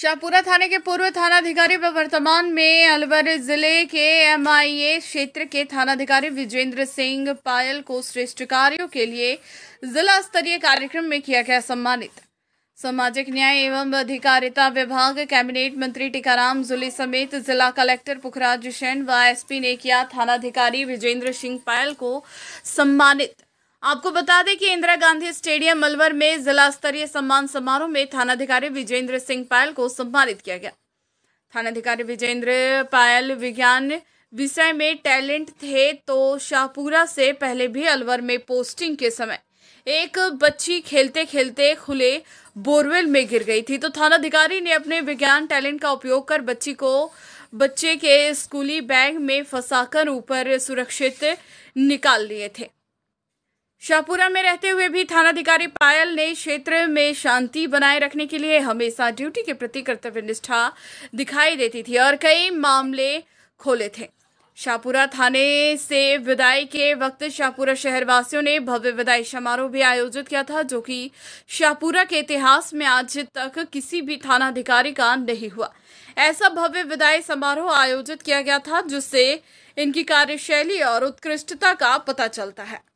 शाहपुरा थाने के पूर्व थानाधिकारी व वर्तमान में अलवर जिले के एमआईए क्षेत्र के थानाधिकारी विजेंद्र सिंह पायल को श्रेष्ठ कार्यो के लिए जिला स्तरीय कार्यक्रम में किया गया सम्मानित सामाजिक न्याय एवं अधिकारिता विभाग कैबिनेट मंत्री टीकाराम जुली समेत जिला कलेक्टर पुखराज जैन व एसपी ने किया थानाधिकारी विजेंद्र सिंह पायल को सम्मानित आपको बता दें कि इंदिरा गांधी स्टेडियम मलवर में जिला स्तरीय सम्मान समारोह में थानाधिकारी विजेंद्र सिंह पायल को सम्मानित किया गया थानाधिकारी विजेंद्र पायल विज्ञान विषय में टैलेंट थे तो शाहपुरा से पहले भी अलवर में पोस्टिंग के समय एक बच्ची खेलते खेलते खुले बोरवेल में गिर गई थी तो थानाधिकारी ने अपने विज्ञान टैलेंट का उपयोग कर बच्ची को बच्चे के स्कूली बैग में फंसाकर ऊपर सुरक्षित निकाल लिए थे शाहपुरा में रहते हुए भी थानाधिकारी पायल ने क्षेत्र में शांति बनाए रखने के लिए हमेशा ड्यूटी के प्रति कर्तव्य निष्ठा दिखाई देती थी और कई मामले खोले थे शाहपुरा थाने से विदाई के वक्त शाहपुरा शहरवासियों ने भव्य विदाई समारोह भी आयोजित किया था जो कि शाहपुरा के इतिहास में आज तक किसी भी थानाधिकारी का नहीं हुआ ऐसा भव्य विदाई समारोह आयोजित किया गया था जिससे इनकी कार्यशैली और उत्कृष्टता का पता चलता है